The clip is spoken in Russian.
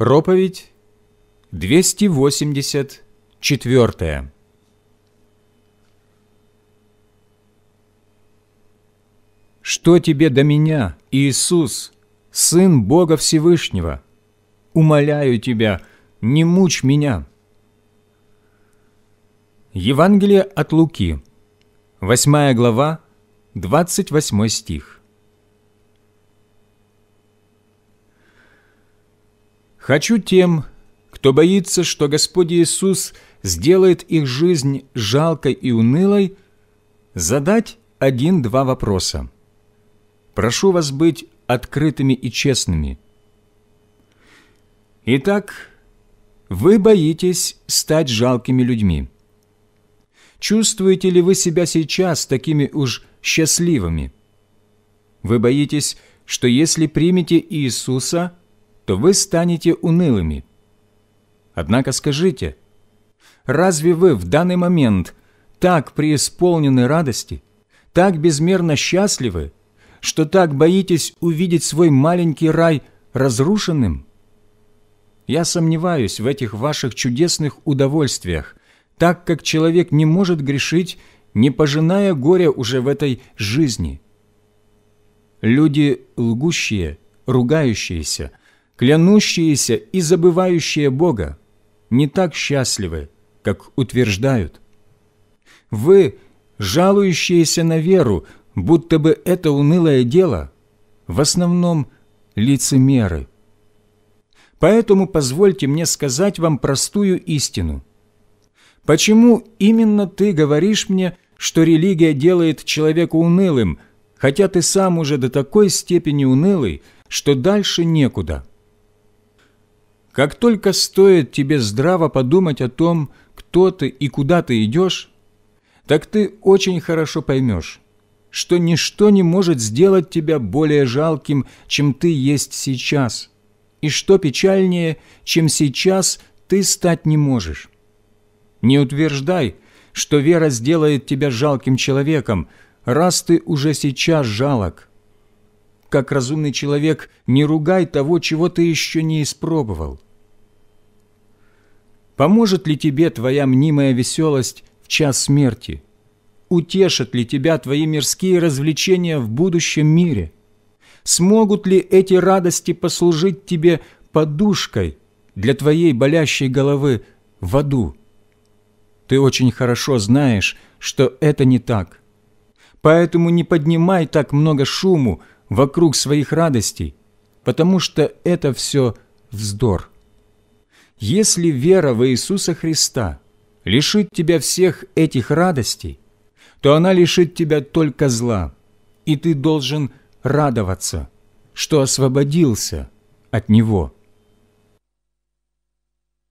Проповедь 284 «Что тебе до меня, Иисус, Сын Бога Всевышнего? Умоляю тебя, не мучь меня!» Евангелие от Луки, 8 глава, 28 стих. Хочу тем, кто боится, что Господь Иисус сделает их жизнь жалкой и унылой, задать один-два вопроса. Прошу вас быть открытыми и честными. Итак, вы боитесь стать жалкими людьми. Чувствуете ли вы себя сейчас такими уж счастливыми? Вы боитесь, что если примете Иисуса – то вы станете унылыми. Однако скажите, разве вы в данный момент так преисполнены радости, так безмерно счастливы, что так боитесь увидеть свой маленький рай разрушенным? Я сомневаюсь в этих ваших чудесных удовольствиях, так как человек не может грешить, не пожиная горя уже в этой жизни. Люди лгущие, ругающиеся, Клянущиеся и забывающие Бога не так счастливы, как утверждают. Вы, жалующиеся на веру, будто бы это унылое дело, в основном лицемеры. Поэтому позвольте мне сказать вам простую истину. Почему именно ты говоришь мне, что религия делает человека унылым, хотя ты сам уже до такой степени унылый, что дальше некуда? Как только стоит тебе здраво подумать о том, кто ты и куда ты идешь, так ты очень хорошо поймешь, что ничто не может сделать тебя более жалким, чем ты есть сейчас, и что печальнее, чем сейчас ты стать не можешь. Не утверждай, что вера сделает тебя жалким человеком, раз ты уже сейчас жалок как разумный человек, не ругай того, чего ты еще не испробовал. Поможет ли тебе твоя мнимая веселость в час смерти? Утешат ли тебя твои мирские развлечения в будущем мире? Смогут ли эти радости послужить тебе подушкой для твоей болящей головы в аду? Ты очень хорошо знаешь, что это не так. Поэтому не поднимай так много шуму, вокруг своих радостей, потому что это все вздор. Если вера в Иисуса Христа лишит тебя всех этих радостей, то она лишит тебя только зла, и ты должен радоваться, что освободился от него.